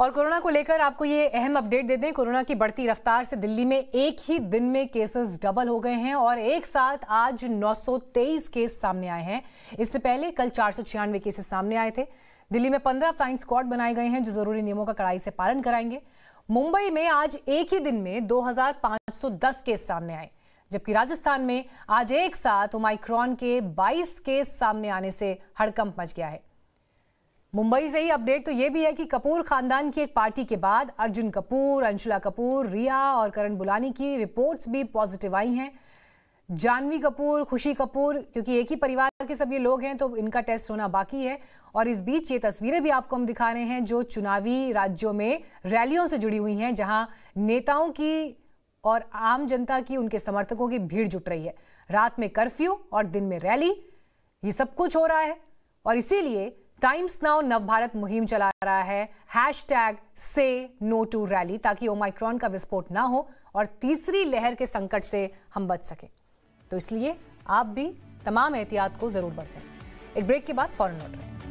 और कोरोना को लेकर आपको ये अहम अपडेट दे दें कोरोना की बढ़ती रफ्तार से दिल्ली में एक ही दिन में केसेस डबल हो गए हैं और एक साथ आज 923 केस सामने आए हैं इससे पहले कल चार केसेस सामने आए थे दिल्ली में 15 फ्लाइंग स्क्वाड बनाए गए हैं जो जरूरी नियमों का कड़ाई से पालन कराएंगे मुंबई में आज एक ही दिन में 2510 केस सामने आए जबकि राजस्थान में आज एक साथ ओमाइक्रॉन के 22 केस सामने आने से हड़कंप मच गया है मुंबई से ही अपडेट तो ये भी है कि कपूर खानदान की एक पार्टी के बाद अर्जुन कपूर अंशुला कपूर रिया और करण बुलानी की रिपोर्ट्स भी पॉजिटिव आई हैं जानवी कपूर खुशी कपूर क्योंकि एक ही परिवार के सब ये लोग हैं तो इनका टेस्ट होना बाकी है और इस बीच ये तस्वीरें भी आपको हम दिखा रहे हैं जो चुनावी राज्यों में रैलियों से जुड़ी हुई हैं जहां नेताओं की और आम जनता की उनके समर्थकों की भीड़ जुट रही है रात में कर्फ्यू और दिन में रैली ये सब कुछ हो रहा है और इसीलिए टाइम्स नाउ नवभारत मुहिम चला रहा है हैश टैग से नो टू रैली ताकि ओमाइक्रॉन का विस्फोट ना हो और तीसरी लहर के संकट से हम बच सकें तो इसलिए आप भी तमाम एहतियात को जरूर बरतें एक ब्रेक के बाद फॉरन लौट रहे हैं